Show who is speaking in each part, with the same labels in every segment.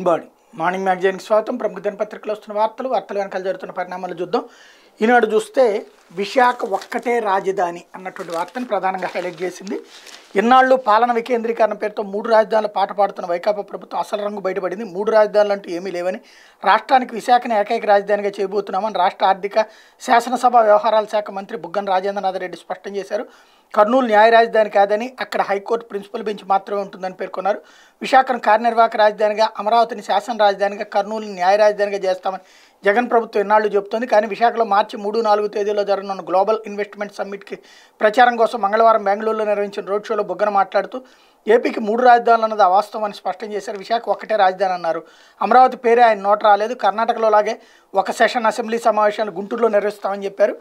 Speaker 1: good morning morning మ్యాగజైన్కి స్వాగతం ప్రముఖ దినపత్రికలో వస్తున్న వార్తలు వార్తలు వెనకాల జరుగుతున్న పరిణామాలు చూద్దాం ఈనాడు చూస్తే విశాఖ ఒక్కటే రాజధాని అన్నటువంటి వార్తను ప్రధానంగా హైలైట్ చేసింది ఇన్నాళ్ళు పాలన వికేంద్రీకరణ పేరుతో మూడు రాజధానుల పాట పాడుతున్న వైకాపా ప్రభుత్వం అసలు రంగు బయటపడింది మూడు రాజధానులు అంటూ ఏమీ లేవని రాష్ట్రానికి విశాఖను ఏకైక రాజధానిగా చేయబోతున్నామని రాష్ట్ర ఆర్థిక శాసనసభ వ్యవహారాల శాఖ మంత్రి బుగ్గన రాజేంద్రనాథ్ రెడ్డి స్పష్టం చేశారు కర్నూలు న్యాయ రాజధాని కాదని అక్కడ హైకోర్టు ప్రిన్సిపల్ బెంచ్ మాత్రమే ఉంటుందని పేర్కొన్నారు విశాఖను కార్యనిర్వాహక రాజధానిగా అమరావతిని శాసన రాజధానిగా కర్నూలు న్యాయ రాజధానిగా చేస్తామని జగన్ ప్రభుత్వం ఎన్నాళ్ళు చెబుతోంది కానీ విశాఖలో మార్చి మూడు నాలుగు తేదీలో జరగనున్న గ్లోబల్ ఇన్వెస్ట్మెంట్ సమ్మిట్కి ప్రచారం కోసం మంగళవారం బెంగళూరులో నిర్వహించిన రోడ్ షోలో బొగ్గన మాట్లాడుతూ ఏపీకి మూడు రాజధానులు అన్నది అవాస్తవం అని స్పష్టం చేశారు విశాఖ ఒక్కటే రాజధాని అన్నారు అమరావతి పేరే ఆయన నోట రాలేదు కర్ణాటకలో లాగే ఒక సెషన్ అసెంబ్లీ సమావేశాలు గుంటూరులో నిర్వహిస్తామని చెప్పారు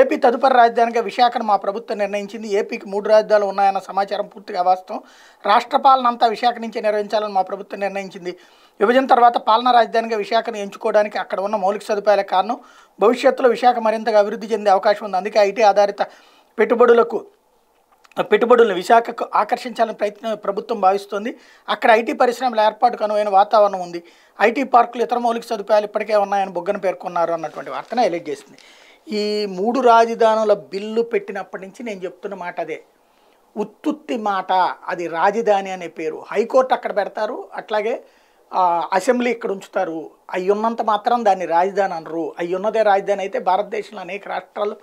Speaker 1: ఏపీ తదుపరి రాజధానిగా విశాఖను మా ప్రభుత్వం నిర్ణయించింది ఏపీకి మూడు రాజధానులు ఉన్నాయన్న సమాచారం పూర్తిగా అవాస్తవం రాష్ట్ర పాలన అంతా విశాఖ నుంచే నిర్వహించాలని మా ప్రభుత్వం నిర్ణయించింది విభజన తర్వాత పాలన రాజధానిగా విశాఖను ఎంచుకోవడానికి అక్కడ ఉన్న మౌలిక సదుపాయాల కారణం భవిష్యత్తులో విశాఖ మరింతగా అభివృద్ధి చెందే అవకాశం ఉంది అందుకే ఐటీ ఆధారిత పెట్టుబడులకు పెట్టుబడులను విశాఖకు ఆకర్షించాలని ప్రయత్నం ప్రభుత్వం భావిస్తోంది అక్కడ ఐటీ పరిశ్రమల ఏర్పాటుకు అనువైన వాతావరణం ఉంది ఐటీ పార్కులు ఇతర మౌలిక సదుపాయాలు ఇప్పటికే ఉన్నాయని బొగ్గను పేర్కొన్నారు అన్నటువంటి వార్తను హైలైట్ చేసింది ఈ మూడు రాజధానుల బిల్లు పెట్టినప్పటి నుంచి నేను చెప్తున్న మాట అదే ఉత్తుత్తి మాట అది రాజధాని అనే పేరు హైకోర్టు అక్కడ పెడతారు అట్లాగే అసెంబ్లీ ఇక్కడ ఉంచుతారు అవి ఉన్నంత మాత్రం దాన్ని రాజధాని అనరు అవి ఉన్నదే రాజధాని అయితే భారతదేశంలో అనేక రాష్ట్రాలు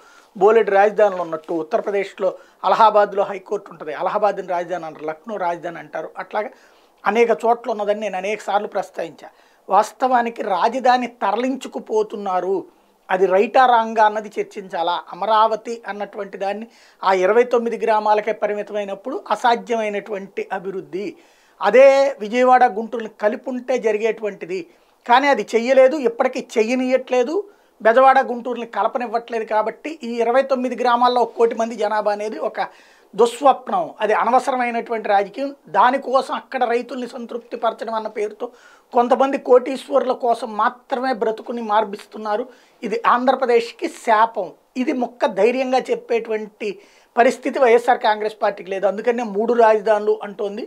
Speaker 1: బోలెడు రాజధానులు ఉన్నట్టు ఉత్తరప్రదేశ్లో అలహాబాద్లో హైకోర్టు ఉంటుంది అలహాబాద్ని రాజధాని అంటారు లక్నో రాజధాని అంటారు అట్లాగే అనేక చోట్ల ఉన్నదని నేను అనేక సార్లు ప్రస్తావించా వాస్తవానికి రాజధాని తరలించుకుపోతున్నారు అది రైటా రాంగా అన్నది చర్చించాలా అమరావతి అన్నటువంటి దాన్ని ఆ ఇరవై తొమ్మిది గ్రామాలకే పరిమితమైనప్పుడు అసాధ్యమైనటువంటి అభివృద్ధి అదే విజయవాడ గుంటూరుని కలిపి ఉంటే జరిగేటువంటిది కానీ అది చెయ్యలేదు ఇప్పటికీ చెయ్యనియట్లేదు బెజవాడ గుంటూరుని కలపనివ్వట్లేదు కాబట్టి ఈ ఇరవై తొమ్మిది గ్రామాల్లో కోటి మంది జనాభా అనేది ఒక దుస్వప్నం అది అనవసరమైనటువంటి రాజకీయం దానికోసం అక్కడ రైతుల్ని సంతృప్తిపరచడం అన్న పేరుతో కొంతమంది కోటీశ్వరుల కోసం మాత్రమే బ్రతుకుని మార్పిస్తున్నారు ఇది ఆంధ్రప్రదేశ్కి శాపం ఇది మొక్క ధైర్యంగా చెప్పేటువంటి పరిస్థితి వైఎస్ఆర్ కాంగ్రెస్ పార్టీకి లేదు అందుకనే మూడు రాజధానులు అంటోంది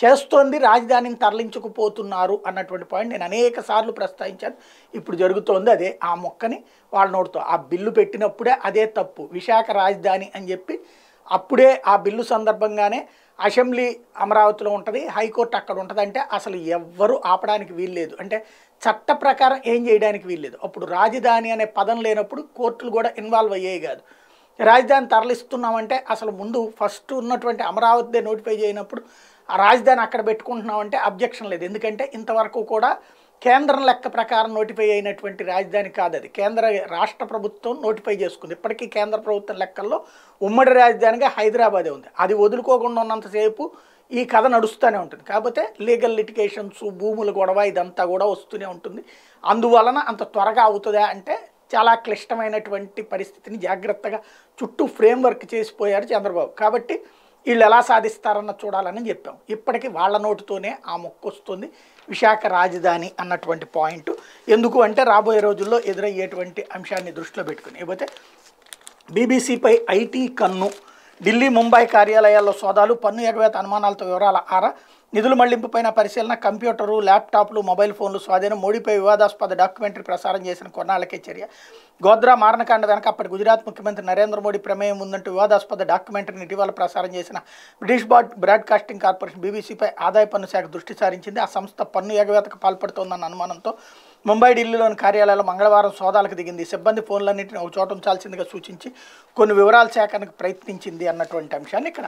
Speaker 1: చేస్తోంది రాజధానిని తరలించుకుపోతున్నారు అన్నటువంటి పాయింట్ నేను అనేక సార్లు ప్రస్తావించాను ఇప్పుడు జరుగుతోంది అదే ఆ మొక్కని వాళ్ళ నోడుతో ఆ బిల్లు పెట్టినప్పుడే అదే తప్పు విశాఖ రాజధాని అని చెప్పి అప్పుడే ఆ బిల్లు సందర్భంగానే అసెంబ్లీ అమరావతిలో ఉంటుంది హైకోర్టు అక్కడ ఉంటుంది అంటే అసలు ఎవ్వరు ఆపడానికి వీల్లేదు అంటే చట్ట ప్రకారం ఏం చేయడానికి వీల్లేదు అప్పుడు రాజధాని అనే పదం లేనప్పుడు కోర్టులు కూడా ఇన్వాల్వ్ అయ్యేవి కాదు రాజధాని తరలిస్తున్నామంటే అసలు ముందు ఫస్ట్ ఉన్నటువంటి అమరావతిదే నోటిఫై చేయనప్పుడు ఆ రాజధాని అక్కడ పెట్టుకుంటున్నామంటే అబ్జెక్షన్ లేదు ఎందుకంటే ఇంతవరకు కూడా కేంద్రం లెక్క ప్రకారం నోటిఫై అయినటువంటి రాజధాని కాదు అది కేంద్ర రాష్ట్ర ప్రభుత్వం నోటిఫై చేసుకుంది ఇప్పటికీ కేంద్ర ప్రభుత్వం లెక్కల్లో ఉమ్మడి రాజధానిగా హైదరాబాదే ఉంది అది వదులుకోకుండా ఉన్నంతసేపు ఈ కథ నడుస్తూనే ఉంటుంది కాకపోతే లీగల్ లిటికేషన్స్ భూముల గొడవ ఇదంతా కూడా వస్తూనే ఉంటుంది అందువలన అంత త్వరగా అవుతుందా అంటే చాలా క్లిష్టమైనటువంటి పరిస్థితిని జాగ్రత్తగా చుట్టూ ఫ్రేమ్వర్క్ చేసిపోయారు చంద్రబాబు కాబట్టి వీళ్ళు ఎలా సాధిస్తారన్న చూడాలని చెప్పాం ఇప్పటికీ వాళ్ళ నోటితోనే ఆ మొక్క వస్తుంది విశాఖ రాజధాని అన్నటువంటి పాయింట్ ఎందుకు అంటే రాబోయే రోజుల్లో ఎదురయ్యేటువంటి అంశాన్ని దృష్టిలో పెట్టుకుని ఇకపోతే బీబీసీపై ఐటీ కన్ను ఢిల్లీ ముంబై కార్యాలయాల్లో సోదాలు పన్ను ఎగవేత అనుమానాలతో వివరాల ఆరా నిధుల మళ్లింపుపైన పరిశీలన కంప్యూటరు ల్యాప్టాప్లు మొబైల్ ఫోన్లు స్వాధీనం మోడీపై వివాదాస్పద డాక్యుమెంటరీ ప్రసారం చేసిన కొన్నాళ్లకే చర్య గోద్రా మారణకాండ వెనక అప్పటి గుజరాత్ ముఖ్యమంత్రి నరేంద్ర మోడీ ప్రమేయం ఉందంటూ వివాదాస్పద డాక్యుమెంటరీని ఇటీవల ప్రసారం చేసిన బ్రిటిష్ బాడ్ బ్రాడ్కాస్టింగ్ కార్పొరేషన్ బీబీసీపై ఆదాయ పన్ను శాఖ దృష్టి సారించింది ఆ సంస్థ పన్ను ఎగవేతకు పాల్పడుతోందన్న అనుమానంతో ముంబై ఢిల్లీలోని కార్యాలయాల్లో మంగళవారం సోదాలకు దిగింది సిబ్బంది ఫోన్లన్నింటినీ ఒక చోట ఉంచాల్సిందిగా సూచించి కొన్ని వివరాల సేకరణకు ప్రయత్నించింది అన్నటువంటి అంశాన్ని ఇక్కడ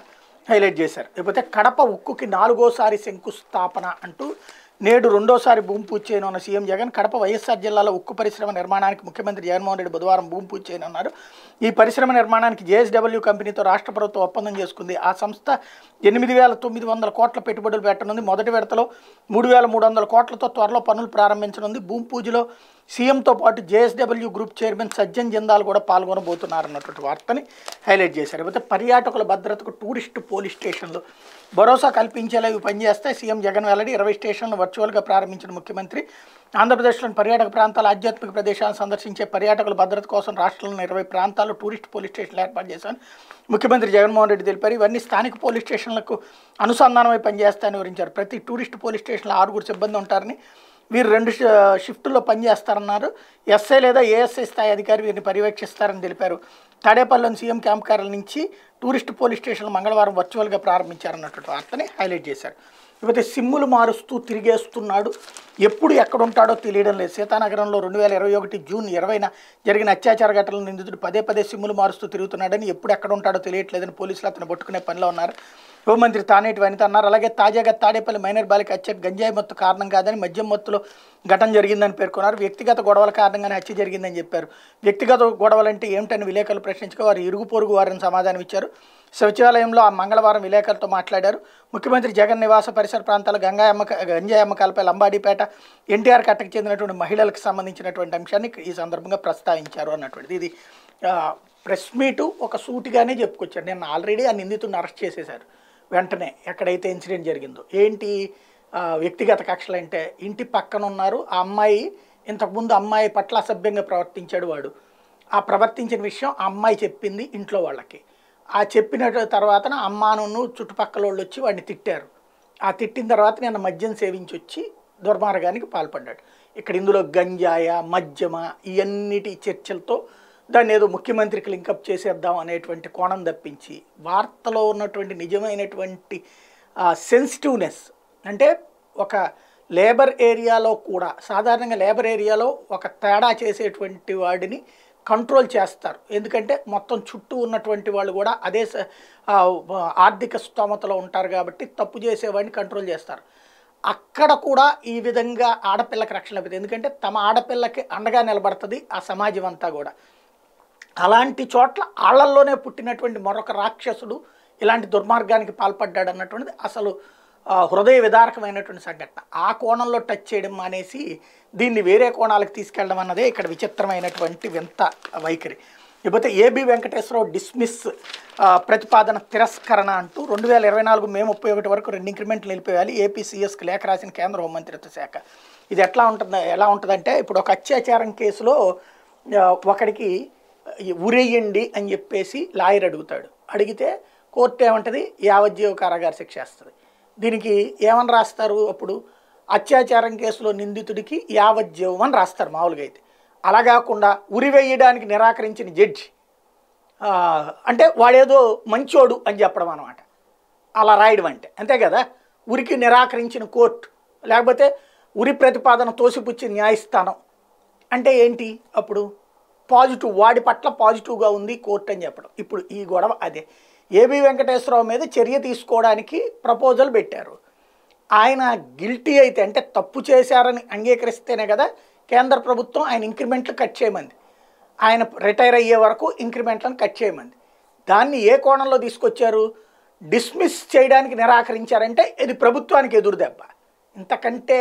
Speaker 1: హైలైట్ చేశారు లేకపోతే కడప ఉక్కుకి నాలుగోసారి శంకుస్థాపన అంటూ నేడు రెండోసారి భూమి పూజ చేయనున్న సీఎం జగన్ కడప వైఎస్ఆర్ జిల్లాలో ఉక్కు పరిశ్రమ నిర్మాణానికి ముఖ్యమంత్రి జగన్మోహన్ రెడ్డి బుధవారం భూమి పూజ చేయనున్నారు ఈ పరిశ్రమ నిర్మాణానికి జేఎస్డబ్ల్యూ కంపెనీతో రాష్ట్ర ప్రభుత్వం ఒప్పందం చేసుకుంది ఆ సంస్థ ఎనిమిది వేల తొమ్మిది వందల కోట్ల పెట్టుబడులు పెట్టనుంది మొదటి విడతలో మూడు వేల మూడు వందల కోట్లతో త్వరలో పనులు ప్రారంభించనుంది భూమి పూజలో సీఎంతో పాటు JSW group chairman Sajjan Jindal కూడా పాల్గొనబోతున్నారన్నటువంటి వార్తని హైలైట్ చేశారు అయితే పర్యాటకుల భద్రతకు టూరిస్ట్ పోలీస్ స్టేషన్లు భరోసా కల్పించేలా ఇవి పనిచేస్తాయి సీఎం జగన్ వెల్లడి ఇరవై స్టేషన్లు వర్చువల్గా ప్రారంభించిన ముఖ్యమంత్రి ఆంధ్రప్రదేశ్లోని పర్యాటక ప్రాంతాల ఆధ్యాత్మిక ప్రదేశాలను సందర్శించే పర్యాటకుల భద్రత కోసం రాష్ట్రంలోని ఇరవై ప్రాంతాల్లో టూరిస్ట్ పోలీస్ స్టేషన్లు ఏర్పాటు చేశాను ముఖ్యమంత్రి జగన్మోహన్ రెడ్డి తెలిపారు ఇవన్నీ స్థానిక పోలీస్ స్టేషన్లకు అనుసంధానమై పనిచేస్తాయని వివరించారు ప్రతి టూరిస్ట్ పోలీస్ స్టేషన్లో ఆరుగురు సిబ్బంది ఉంటారని వీరు రెండు షిఫ్టుల్లో పనిచేస్తారన్నారు ఎస్ఐ లేదా ఏఎస్ఐ స్థాయి అధికారి వీరిని పర్యవేక్షిస్తారని తెలిపారు తాడేపల్లిలోని సీఎం క్యాంప్ కార్యాలయం నుంచి టూరిస్ట్ పోలీస్ స్టేషన్లు మంగళవారం వర్చువల్గా ప్రారంభించారన్నటువంటి వార్తని హైలైట్ చేశారు లేకపోతే సిమ్ములు మారుస్తూ తిరిగేస్తున్నాడు ఎప్పుడు ఎక్కడుంటాడో తెలియడం లేదు సీతానగరంలో రెండు వేల ఇరవై ఒకటి జూన్ ఇరవైన జరిగిన అత్యాచార ఘటనల నిందితుడు పదే పదే సిమ్ములు మారుస్తూ తిరుగుతున్నాడని ఎప్పుడు ఎక్కడుంటాడో తెలియట్లేదని పోలీసులు అతను పట్టుకునే పనిలో ఉన్నారు హోంమంత్రి తానేటి వనిత అన్నారు అలాగే తాజాగా తాడేపల్లి మైనర్ బాలిక అచ్చట్ గంజాయి మొత్తు కారణం కాదని మద్యం మొత్తులో ఘటన జరిగిందని పేర్కొన్నారు వ్యక్తిగత గొడవల కారణంగానే హత్య జరిగిందని చెప్పారు వ్యక్తిగత గొడవలంటే ఏమిటని విలేకరులు ప్రశ్నించగా వారు ఇరుగు పొరుగు వారిని సమాధానం ఇచ్చారు సచివాలయంలో ఆ మంగళవారం విలేకరులతో మాట్లాడారు ముఖ్యమంత్రి జగన్ నివాస పరిసర ప్రాంతాల గంగా అమ్మక గంజాయి అమ్మకాలపై లంబాడీపేట ఎన్టీఆర్ కట్టకు చెందినటువంటి మహిళలకు సంబంధించినటువంటి అంశాన్ని ఈ సందర్భంగా ప్రస్తావించారు అన్నటువంటిది ఇది ప్రెస్ మీటు ఒక సూటిగానే చెప్పుకొచ్చారు నేను ఆల్రెడీ ఆ నిందితుడిని అరెస్ట్ చేసేశారు వెంటనే ఎక్కడైతే ఇన్సిడెంట్ జరిగిందో ఏంటి వ్యక్తిగత కక్షలు అంటే ఇంటి పక్కన ఉన్నారు ఆ అమ్మాయి ఇంతకుముందు అమ్మాయి పట్ల అసభ్యంగా ప్రవర్తించాడు వాడు ఆ ప్రవర్తించిన విషయం ఆ అమ్మాయి చెప్పింది ఇంట్లో వాళ్ళకి ఆ చెప్పిన తర్వాత అమ్మాను చుట్టుపక్కల వాళ్ళు వచ్చి వాడిని తిట్టారు ఆ తిట్టిన తర్వాత నేను మద్యం సేవించి వచ్చి దుర్మార్గానికి పాల్పడ్డాడు ఇక్కడ ఇందులో గంజాయ మద్యమ ఇవన్నిటి చర్చలతో దాన్ని ఏదో ముఖ్యమంత్రికి లింకప్ చేసేద్దాం అనేటువంటి కోణం తప్పించి వార్తలో ఉన్నటువంటి నిజమైనటువంటి సెన్సిటివ్నెస్ అంటే ఒక లేబర్ ఏరియాలో కూడా సాధారణంగా లేబర్ ఏరియాలో ఒక తేడా చేసేటువంటి వాడిని కంట్రోల్ చేస్తారు ఎందుకంటే మొత్తం చుట్టూ ఉన్నటువంటి వాళ్ళు కూడా అదే ఆర్థిక స్తోమతలో ఉంటారు కాబట్టి తప్పు చేసేవాడిని కంట్రోల్ చేస్తారు అక్కడ కూడా ఈ విధంగా ఆడపిల్లకి రక్షణ లభిస్తుంది ఎందుకంటే తమ ఆడపిల్లకి అండగా నిలబడుతుంది ఆ సమాజం అంతా కూడా అలాంటి చోట్ల ఆళ్లల్లోనే పుట్టినటువంటి మరొక రాక్షసుడు ఇలాంటి దుర్మార్గానికి పాల్పడ్డాడు అన్నటువంటిది అసలు హృదయ విదారకమైనటువంటి సంఘటన ఆ కోణంలో టచ్ చేయడం మానేసి దీన్ని వేరే కోణాలకు తీసుకెళ్ళడం అన్నదే ఇక్కడ విచిత్రమైనటువంటి వింత వైఖరి లేకపోతే ఏబి వెంకటేశ్వరరావు డిస్మిస్ ప్రతిపాదన తిరస్కరణ అంటూ రెండు వేల ఇరవై నాలుగు మే ముప్పై ఒకటి వరకు రెండు ఇంక్రిమెంట్లు నిలిపేయాలి ఏపీసీఎస్కి లేఖ రాసిన కేంద్ర హోంమంత్రిత్వ శాఖ ఇది ఎట్లా ఉంటుంది ఎలా ఉంటుందంటే ఇప్పుడు ఒక అత్యాచారం కేసులో ఒకడికి ఉరేయండి అని చెప్పేసి లాయర్ అడుగుతాడు అడిగితే కోర్టు ఏమంటుంది యావజ్జీవ కారాగార శిక్ష వేస్తుంది దీనికి ఏమని రాస్తారు అప్పుడు అత్యాచారం కేసులో నిందితుడికి యావజ్జీవం అని రాస్తారు మామూలుగా అయితే అలా కాకుండా ఉరివేయడానికి నిరాకరించిన జడ్జి అంటే వాడేదో మంచోడు అని చెప్పడం అనమాట అలా రాయడం అంటే అంతే కదా ఉరికి నిరాకరించిన కోర్టు లేకపోతే ఉరి ప్రతిపాదన తోసిపుచ్చిన న్యాయస్థానం అంటే ఏంటి అప్పుడు పాజిటివ్ వాడి పట్ల పాజిటివ్గా ఉంది కోర్టు అని చెప్పడం ఇప్పుడు ఈ గొడవ అదే ఏబి వెంకటేశ్వరరావు మీద చర్య తీసుకోవడానికి ప్రపోజల్ పెట్టారు ఆయన గిల్టీ అయితే అంటే తప్పు చేశారని అంగీకరిస్తేనే కదా కేంద్ర ప్రభుత్వం ఆయన ఇంక్రిమెంట్లు కట్ చేయమంది ఆయన రిటైర్ అయ్యే వరకు ఇంక్రిమెంట్లను కట్ చేయమంది దాన్ని ఏ కోణంలో తీసుకొచ్చారు డిస్మిస్ చేయడానికి నిరాకరించారంటే ఇది ప్రభుత్వానికి ఎదురు దెబ్బ ఇంతకంటే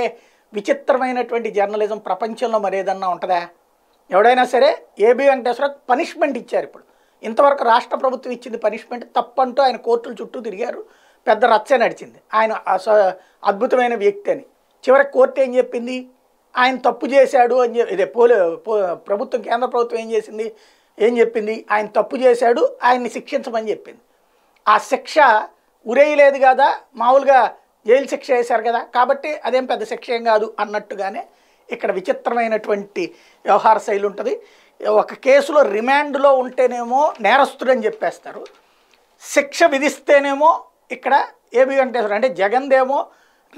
Speaker 1: విచిత్రమైనటువంటి జర్నలిజం ప్రపంచంలో మరేదన్నా ఉంటుందా ఎవడైనా సరే ఏబి వెంకటేశ్వర పనిష్మెంట్ ఇచ్చారు ఇప్పుడు ఇంతవరకు రాష్ట్ర ప్రభుత్వం ఇచ్చింది పనిష్మెంట్ తప్పంటూ ఆయన కోర్టుల చుట్టూ తిరిగారు పెద్ద రచ్చ నడిచింది ఆయన అద్భుతమైన వ్యక్తి అని చివరికి కోర్టు ఏం చెప్పింది ఆయన తప్పు చేశాడు అని చెప్పి ఇదే పోలే ప్రభుత్వం కేంద్ర ప్రభుత్వం ఏం చేసింది ఏం చెప్పింది ఆయన తప్పు చేశాడు ఆయన్ని శిక్షించమని చెప్పింది ఆ శిక్ష ఉరేయలేదు కదా మామూలుగా జైలు శిక్ష వేశారు కదా కాబట్టి అదేం పెద్ద శిక్ష ఏం కాదు అన్నట్టుగానే ఇక్కడ విచిత్రమైనటువంటి వ్యవహార శైలి ఉంటుంది ఒక కేసులో రిమాండ్లో ఉంటేనేమో నేరస్తుడని చెప్పేస్తారు శిక్ష విధిస్తేనేమో ఇక్కడ ఏబి వెంకటేశ్వర అంటే జగన్దేమో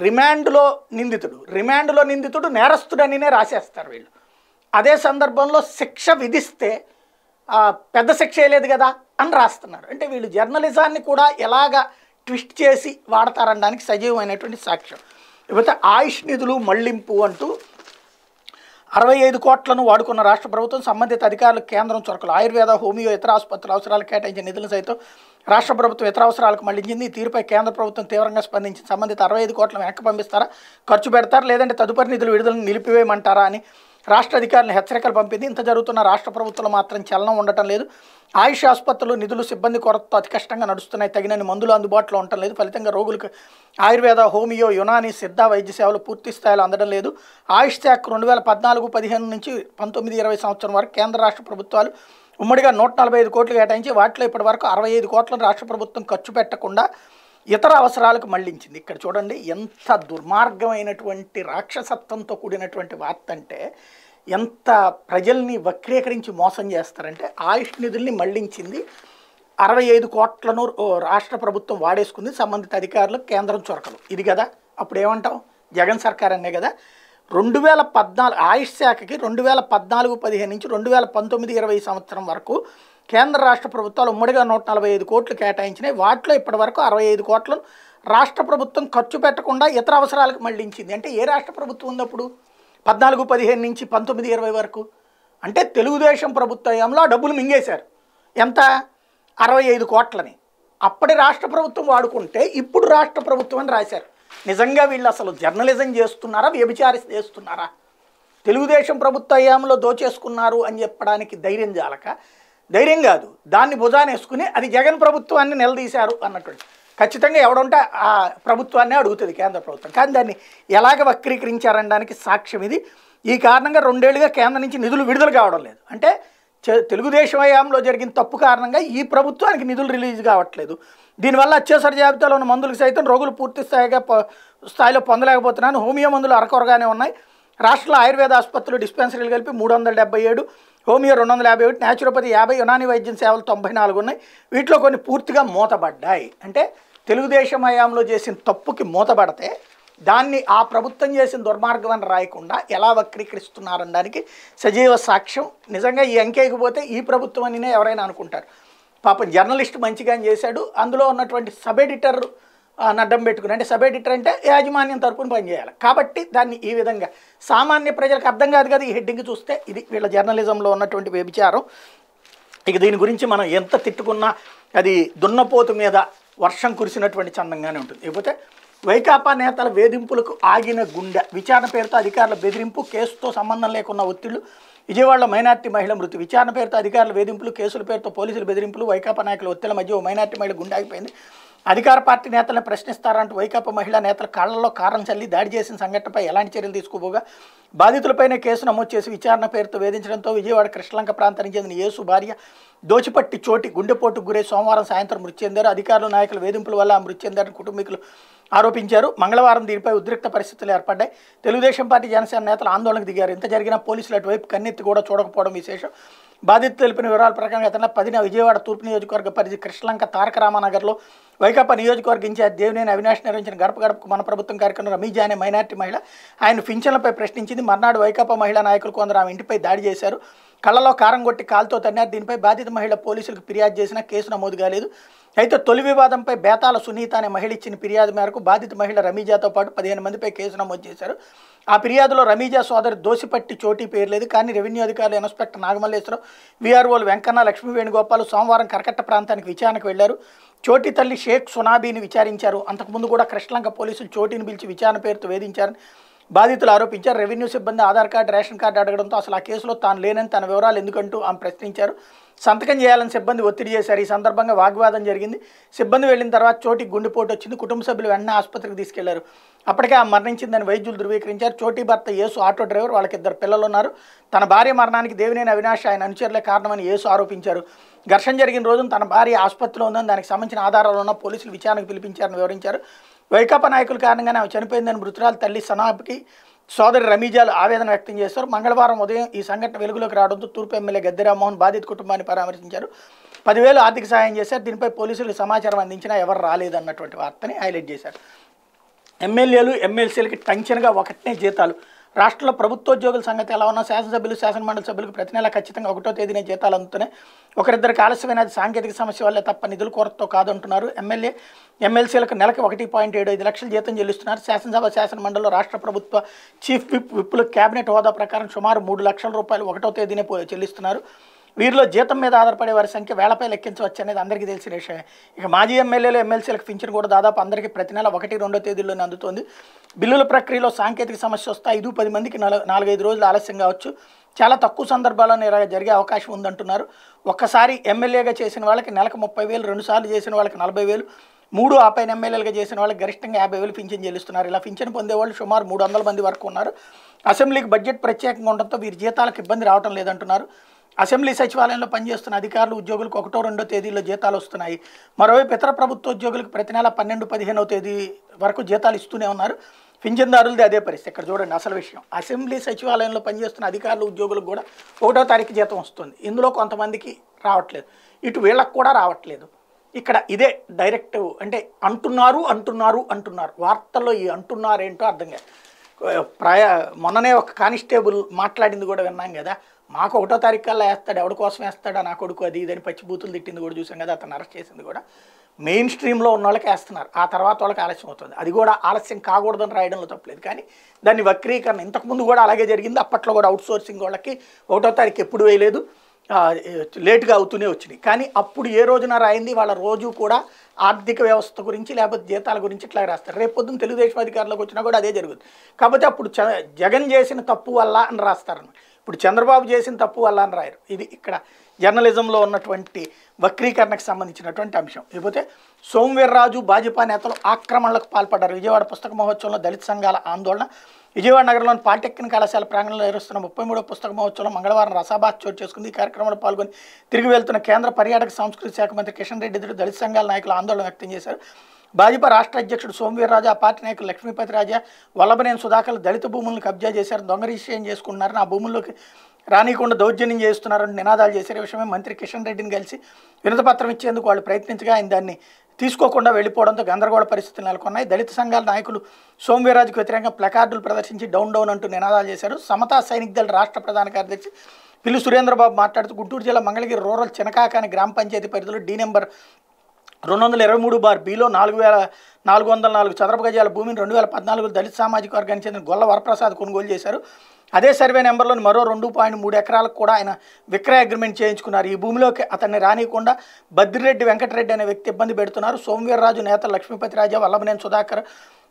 Speaker 1: రిమాండ్లో నిందితుడు రిమాండ్లో నిందితుడు నేరస్తుడనినే రాసేస్తారు వీళ్ళు అదే సందర్భంలో శిక్ష విధిస్తే పెద్ద శిక్ష లేదు కదా అని రాస్తున్నారు అంటే వీళ్ళు జర్నలిజాన్ని కూడా ఎలాగ ట్విస్ట్ చేసి వాడతారనడానికి సజీవమైనటువంటి సాక్ష్యం లేకపోతే ఆయుష్ నిధులు మళ్లింపు అంటూ అరవై ఐదు కోట్లను వాడుకున్న రాష్ట్ర ప్రభుత్వం సంబంధిత అధికారులు కేంద్రం చొరకలు ఆయుర్వేద హోమియో ఇతర ఆసుపత్రుల అవసరాలు కేటాయించిన నిధులను సైతం రాష్ట్ర ప్రభుత్వం ఇతర అవసరాలకు మళ్లించింది ఈ తీరుపై కేంద్ర ప్రభుత్వం తీవ్రంగా స్పందించి సంబంధిత అరవై ఐదు కోట్లను వెనక్కి పంపిస్తారా ఖర్చు పెడతారా లేదంటే తదుపరి నిధులు విడుదలను నిలిపివేయమంటారా అని రాష్ట్ర అధికారులు హెచ్చరికలు పంపింది ఇంత జరుగుతున్న రాష్ట్ర ప్రభుత్వాలు మాత్రం చలనం ఉండటం లేదు ఆయుష్ ఆసుపత్రులు నిధులు సిబ్బంది కొరత అతి కష్టంగా నడుస్తున్నాయి తగినన్ని మందులు అందుబాటులో ఉండటం లేదు ఫలితంగా రోగులకు ఆయుర్వేద హోమియో యునాని సిద్ధ వైద్య సేవలు పూర్తి స్థాయిలో అందడం లేదు ఆయుష్ శాఖ రెండు వేల పద్నాలుగు పదిహేను నుంచి పంతొమ్మిది ఇరవై సంవత్సరం వరకు కేంద్ర రాష్ట్ర ప్రభుత్వాలు ఉమ్మడిగా నూట నలభై ఐదు కోట్లు కేటాయించి వాటిలో ఇప్పటి వరకు అరవై ఐదు కోట్లను రాష్ట్ర ప్రభుత్వం ఖర్చు పెట్టకుండా ఇతర అవసరాలకు మళ్లించింది ఇక్కడ చూడండి ఎంత దుర్మార్గమైనటువంటి రాక్షసత్వంతో కూడినటువంటి వార్త అంటే ఎంత ప్రజల్ని వక్రీకరించి మోసం చేస్తారంటే ఆయుష్ నిధుల్ని మళ్లించింది అరవై ఐదు కోట్లను రాష్ట్ర ప్రభుత్వం వాడేసుకుంది సంబంధిత అధికారులు కేంద్రం చొరకలు ఇది కదా అప్పుడు ఏమంటాం జగన్ సర్కార్ అనే కదా రెండు వేల పద్నాలుగు ఆయుష్ శాఖకి రెండు వేల పద్నాలుగు పదిహేను నుంచి రెండు వేల పంతొమ్మిది ఇరవై సంవత్సరం వరకు కేంద్ర రాష్ట్ర ప్రభుత్వాలు ఉమ్మడిగా నూట నలభై ఐదు కోట్లు కేటాయించినాయి వాటిలో ఇప్పటివరకు అరవై ఐదు కోట్లను రాష్ట్ర ప్రభుత్వం ఖర్చు పెట్టకుండా ఇతర అవసరాలకు మళ్లించింది అంటే ఏ రాష్ట్ర ప్రభుత్వం ఉన్నప్పుడు పద్నాలుగు పదిహేను నుంచి పంతొమ్మిది ఇరవై వరకు అంటే తెలుగుదేశం ప్రభుత్వంలో డబ్బులు మింగేశారు ఎంత అరవై ఐదు కోట్లని అప్పటి రాష్ట్ర ప్రభుత్వం వాడుకుంటే ఇప్పుడు రాష్ట్ర ప్రభుత్వం అని రాశారు నిజంగా వీళ్ళు అసలు జర్నలిజం చేస్తున్నారా వ్యభిచారి చేస్తున్నారా తెలుగుదేశం ప్రభుత్వ హయాంలో దోచేసుకున్నారు అని చెప్పడానికి ధైర్యం జాలక ధైర్యం కాదు దాన్ని భుజానేసుకుని అది జగన్ ప్రభుత్వాన్ని నిలదీశారు అన్నటువంటి ఖచ్చితంగా ఎవడుంటే ఆ ప్రభుత్వాన్ని అడుగుతుంది కేంద్ర ప్రభుత్వం కానీ దాన్ని ఎలాగ వక్రీకరించారనడానికి సాక్ష్యం ఇది ఈ కారణంగా రెండేళ్లుగా కేంద్రం నుంచి నిధులు విడుదల కావడం లేదు అంటే తెలుగుదేశం హయాంలో జరిగిన తప్పు కారణంగా ఈ ప్రభుత్వానికి నిధులు రిలీజ్ కావట్లేదు దీనివల్ల అత్యవసర జాబితాలో ఉన్న మందులకు సైతం రోగులు పూర్తి స్థాయిగా స్థాయిలో పొందలేకపోతున్నాను హోమియో మందులు అరకొరగానే ఉన్నాయి రాష్ట్రంలో ఆయుర్వేద ఆసుపత్రులు డిస్పెన్సరీలు కలిపి మూడు వందల డెబ్బై ఏడు హోమియో రెండు వందల యాభై ఒకటి న్యాచురోపతి యాభై యునాని వైద్యం సేవలు తొంభై నాలుగు ఉన్నాయి వీటిలో కొన్ని పూర్తిగా మూతబడ్డాయి అంటే తెలుగుదేశం హయాంలో చేసిన తప్పుకి మూతబడితే దాన్ని ఆ ప్రభుత్వం చేసిన దుర్మార్గం అని రాయకుండా ఎలా వక్రీకరిస్తున్నారనడానికి సజీవ సాక్ష్యం నిజంగా ఈ అంకేకపోతే ఈ ప్రభుత్వం అనినే ఎవరైనా అనుకుంటారు పాపం జర్నలిస్ట్ మంచిగా చేశాడు అందులో ఉన్నటువంటి సబ్ ఎడిటర్ నడ్డం పెట్టుకుని అంటే సబ్ ఎడిటర్ అంటే యాజమాన్యం తరపున పనిచేయాలి కాబట్టి దాన్ని ఈ విధంగా సామాన్య ప్రజలకు అర్థం కాదు కదా ఈ హెడ్డింగ్ చూస్తే ఇది వీళ్ళ జర్నలిజంలో ఉన్నటువంటి వ్యభిచారం ఇక దీని గురించి మనం ఎంత తిట్టుకున్నా అది దున్నపోతు మీద వర్షం కురిసినటువంటి చందంగానే ఉంటుంది ఇకపోతే వైకాపా నేతల వేధింపులకు ఆగిన గుండె విచారణ పేరుతో అధికారుల బెదిరింపు కేసుతో సంబంధం లేకున్న ఒత్తిళ్లు విజయవాడలో మైనార్టీ మహిళ మృతి విచారణ పేరుతో అధికారుల వేధింపులు కేసుల పేరుతో పోలీసుల బెదిరింపులు వైకాపా నాయకుల ఒత్తిళ్ల మధ్య ఓ మైనార్టీ మహిళ గుండె ఆగిపోయింది అధికార పార్టీ నేతలను ప్రశ్నిస్తారంటూ వైకాపా మహిళా నేతలు కాళ్లలో కారం చల్లి దాడి చేసిన సంఘటనపై ఎలాంటి చర్యలు తీసుకోబోగా బాధితులపైనే కేసు నమోదు చేసి విచారణ పేరుతో వేధించడంతో విజయవాడ కృష్ణలంక ప్రాంతానికి చెందిన యేసు భార్య దోచిపట్టి చోటి గుండెపోటుకు గురై సోమవారం సాయంత్రం మృతి చెందారు అధికారులు నాయకుల వేధింపుల వల్ల మృతి చెందారని కుటుంబీకులు ఆరోపించారు మంగళవారం దీనిపై ఉద్రిక్త పరిస్థితులు ఏర్పడ్డాయి తెలుగుదేశం పార్టీ జనసేన నేతలు ఆందోళనకు దిగారు ఇంత జరిగినా పోలీసులు అటువైపు కన్నెత్తి కూడా చూడకపోవడం విశేషం బాధితులు తెలిపిన వివరాల ప్రకారం గతంలో పదిన విజయవాడ తూర్పు నియోజకవర్గ పరిధి కృష్ణలంక తారక రామానగర్లో వైకాపా నియోజకవర్గ ఇన్ఛార్జ్ దేవినేని అవినాష్ నిర్వహించిన గడప గడపకు మన ప్రభుత్వం కార్యక్రమం రమీజా అనే మైనార్టీ మహిళ ఆయన పింఛన్లపై ప్రశ్నించింది మర్నాడు వైకాపా మహిళా నాయకులు కొందరు ఆమె ఇంటిపై దాడి చేశారు కళ్ళలో కారం కొట్టి కాలుతో తన్నారు దీనిపై బాధిత మహిళ పోలీసులకు ఫిర్యాదు చేసినా కేసు నమోదు కాలేదు అయితే తొలి వివాదంపై బేతాల సునీత అనే మహిళ ఇచ్చిన ఫిర్యాదు మేరకు బాధిత మహిళ రమీజాతో పాటు పదిహేను మందిపై కేసు నమోదు చేశారు ఆ ఫిర్యాదులో రమీజా సోదరి దోసిపట్టి చోటీ పేర్లేదు కానీ రెవెన్యూ అధికారులు ఇన్స్పెక్టర్ నాగమల్లేశ్వరరావు వీఆర్ఓలు వెంకన్న లక్ష్మీ వేణుగోపాల్ సోమవారం కరకట్ట ప్రాంతానికి విచారణకు వెళ్లారు చోటి తల్లి షేక్ సునాబీని విచారించారు అంతకుముందు కూడా కృష్ణలంక పోలీసులు చోటీని పిలిచి విచారణ పేరుతో వేధించారని బాధితులు ఆరోపించారు రెవెన్యూ సిబ్బంది ఆధార్ కార్డు రేషన్ కార్డు అడగడంతో అసలు ఆ కేసులో తాను లేనని తన వివరాలు ఎందుకంటూ ఆమె ప్రశ్నించారు సంతకం చేయాలని సిబ్బంది ఒత్తిడి చేశారు ఈ సందర్భంగా వాగ్వాదం జరిగింది సిబ్బంది వెళ్ళిన తర్వాత చోటికి గుండెపోటు వచ్చింది కుటుంబ సభ్యులు వెంటనే ఆసుపత్రికి తీసుకెళ్లారు అప్పటికే ఆ మరణించిందని వైద్యులు ధృవీకరించారు చోటి భర్త యేసు ఆటో డ్రైవర్ వాళ్ళకిద్దరు పిల్లలు ఉన్నారు తన భార్య మరణానికి దేవినేని అవినాష్ ఆయన అనుచరులే కారణమని యేసు ఆరోపించారు ఘర్షణ జరిగిన రోజున తన భార్య ఆసుపత్రిలో ఉందని దానికి సంబంధించిన ఆధారాలు ఉన్న పోలీసులు విచారణకు పిలిపించారని వివరించారు వైకాపా నాయకుల కారణంగానే ఆమె చనిపోయిందని మృతురాలు తల్లి సనాబ్కి సోదరి రమీజాలు ఆవేదన వ్యక్తం చేశారు మంగళవారం ఉదయం ఈ సంఘటన వెలుగులోకి రావడంతో తూర్పు ఎమ్మెల్యే గద్దెరామ్మోహన్ బాధిత కుటుంబాన్ని పరామర్శించారు పదివేలు ఆర్థిక సాయం చేశారు దీనిపై పోలీసులకు సమాచారం అందించినా ఎవరు రాలేదన్నటువంటి వార్తని హైలైట్ చేశారు ఎమ్మెల్యేలు ఎమ్మెల్సీలకి టెన్షన్గా ఒకటే జీతాలు రాష్ట్రంలో ప్రభుత్వోద్యోగుల సంగతి ఎలా ఉన్నా శాసనసభ్యులు శాసనమండలి సభ్యులకు ప్రతి నెల ఖచ్చితంగా ఒకటో తేదీనే జీతాలు అందుతున్నాయి ఒకరిద్దరికి ఆలస్యమైన సాంకేతిక సమస్య వల్లే తప్ప నిధుల కొరతతో కాదంటున్నారు ఎమ్మెల్యే ఎమ్మెల్సీలకు నెలకు ఒకటి పాయింట్ ఏడు ఐదు లక్షలు జీతం చెల్లిస్తున్నారు శాసనసభ శాసనమండలిలో రాష్ట్ర ప్రభుత్వ చీఫ్ విప్ విప్పులు కేబినెట్ హోదా ప్రకారం సుమారు మూడు లక్షల రూపాయలు ఒకటో తేదీనే చెల్లిస్తున్నారు వీరిలో జీతం మీద ఆధారపడే వారి సంఖ్య వేలపై లెక్కించవచ్చు అనేది అందరికీ తెలిసిన విషయం ఇక మాజీ ఎమ్మెల్యేలు ఎమ్మెల్సీలకు పింఛన్ కూడా దాదాపు అందరికీ ప్రతి నెల ఒకటి రెండో తేదీల్లోనే అందుతుంది బిల్లుల ప్రక్రియలో సాంకేతిక సమస్య వస్తే ఐదు పది మందికి నాలుగైదు రోజులు ఆలస్యం కావచ్చు చాలా తక్కువ సందర్భాల్లోనే ఇలా జరిగే అవకాశం ఉందంటున్నారు ఒక్కసారి ఎమ్మెల్యేగా చేసిన వాళ్ళకి నెలకు ముప్పై వేలు రెండుసార్లు చేసిన వాళ్ళకి నలభై వేలు మూడు ఆ పైన ఎమ్మెల్యేలుగా చేసిన వాళ్ళకి గరిష్టంగా యాభై వేలు పింఛన్ చెల్లిస్తున్నారు ఇలా పింఛన్ పొందేవాళ్ళు సుమారు మూడు వందల మంది వరకు ఉన్నారు అసెంబ్లీకి బడ్జెట్ ప్రత్యేకంగా ఉండడంతో వీరి జీతాలకు ఇబ్బంది రావడం లేదంటున్నారు అసెంబ్లీ సచివాలయంలో పనిచేస్తున్న అధికారులు ఉద్యోగులకు ఒకటో రెండో తేదీల్లో జీతాలు వస్తున్నాయి మరోవైపు ఇతర ప్రభుత్వ ఉద్యోగులకు ప్రతి నెల పన్నెండు పదిహేనో తేదీ వరకు జీతాలు ఇస్తూనే ఉన్నారు పింఛన్దారులది అదే పరిస్థితి ఇక్కడ చూడండి అసలు విషయం అసెంబ్లీ సచివాలయంలో పనిచేస్తున్న అధికారులు ఉద్యోగులకు కూడా ఒకటో తారీఖు జీతం వస్తుంది ఇందులో కొంతమందికి రావట్లేదు ఇటు వీళ్ళకు కూడా రావట్లేదు ఇక్కడ ఇదే డైరెక్ట్ అంటే అంటున్నారు అంటున్నారు అంటున్నారు వార్తల్లో ఈ అంటున్నారేంటో అర్థం కాదు ప్రాయ మొన్ననే ఒక కానిస్టేబుల్ మాట్లాడింది కూడా విన్నాం కదా మాకు ఒకటో తారీఖు కల్లా వేస్తాడు ఎవడి కోసం వేస్తాడా నా కొడుకు అది ఇదని పచ్చిబూతులు తిట్టింది కూడా చూసాం కదా అతను అరెస్ట్ చేసింది కూడా మెయిన్ స్ట్రీమ్లో ఉన్న వాళ్ళకి వేస్తున్నారు ఆ తర్వాత వాళ్ళకి ఆలస్యం అవుతుంది అది కూడా ఆలస్యం కాకూడదని రాయడంలో తప్పలేదు కానీ దాన్ని వక్రీకరణ ఇంతకుముందు కూడా అలాగే జరిగింది అప్పట్లో కూడా అవుట్ సోర్సింగ్ వాళ్ళకి ఒకటో తారీఖు ఎప్పుడు వేయలేదు లేటుగా అవుతూనే వచ్చినాయి కానీ అప్పుడు ఏ రోజున రాయింది వాళ్ళ రోజు కూడా ఆర్థిక వ్యవస్థ గురించి లేకపోతే జీతాల గురించి ఇట్లా రాస్తారు రేపు పొద్దున్న తెలుగుదేశం అధికారులకు వచ్చినా కూడా అదే జరుగుతుంది కాబట్టి అప్పుడు జగన్ చేసిన తప్పు వల్ల అని రాస్తారన్నమాట ఇప్పుడు చంద్రబాబు చేసిన తప్పు వల్ల అని రాయరు ఇది ఇక్కడ జర్నలిజంలో ఉన్నటువంటి వక్రీకరణకు సంబంధించినటువంటి అంశం ఇకపోతే సోమవీర్రాజు భాజపా నేతలు ఆక్రమణలకు పాల్పడ్డారు విజయవాడ పుస్తక మహోత్సవంలో దళిత సంఘాల ఆందోళన విజయవాడ నగరంలోని పాలిటెక్నిక్ కళాశాల ప్రాంగణంలో నిర్వహిస్తున్న ముప్పై మూడో పుస్తక మహోత్సవం మంగళవారం రసాబాద్ చోటు చేసుకుంది ఈ కార్యక్రమంలో పాల్గొని తిరిగి వెళ్తున్న కేంద్ర పర్యాటక సాంస్కృతిక శాఖ మంత్రి కిషన్ రెడ్డి ఎదురు దళిత సంఘాల నాయకులు ఆందోళన వ్యక్తం చేశారు భాజపా రాష్ట్ర అధ్యక్షుడు సోమవీర్రాజా పార్టీ నాయకులు లక్ష్మీపతి రాజా వల్లభనేని సుధాకర్ దళిత భూములను కబ్జా చేశారు దొంగ రిజిస్ట్రేషన్ చేసుకున్నారు ఆ భూముల్లోకి రానికుండా దౌర్జన్యం చేస్తున్నారని నినాదాలు చేశారు విషయమే మంత్రి కిషన్ రెడ్డిని కలిసి వినతపత్రం ఇచ్చేందుకు వాళ్ళు ప్రయత్నించగా ఆయన దాన్ని తీసుకోకుండా వెళ్ళిపోవడంతో గందరగోళ పరిస్థితులు నెలకొన్నాయి దళిత సంఘాల నాయకులు సోమవీరాజుకు వ్యతిరేకంగా ప్లకార్డులు ప్రదర్శించి డౌన్ డౌన్ అంటూ నినాదాలు చేశారు సమతా సైనిక దళ రాష్ట్ర ప్రధాన కార్యదర్శి పిల్లి సురేంద్రబాబు మాట్లాడుతూ గుంటూరు జిల్లా మంగళగిరి రూరల్ చినకాకాని గ్రామ పంచాయతీ పరిధిలో డి నెంబర్ రెండు వందల ఇరవై మూడు బార్ బిలో నాలుగు వేల నాలుగు వందల నాలుగు చదరపు గజాల భూమిని రెండు వేల పద్నాలుగు దళిత సామాజిక వర్గానికి చెందిన గొల్ల వరప్రసాద్ కొనుగోలు చేశారు అదే సర్వే నెంబర్లోని మరో రెండు పాయింట్ మూడు ఎకరాలకు కూడా ఆయన విక్రయ అగ్రిమెంట్ చేయించుకున్నారు ఈ భూమిలోకి అతన్ని రానియకుండా బద్రిరెడ్డి వెంకటరెడ్డి అనే వ్యక్తి ఇబ్బంది పెడుతున్నారు సోమవీర్రాజు నేత లక్ష్మీపతి రాజా వల్లభనేని సుధాకర్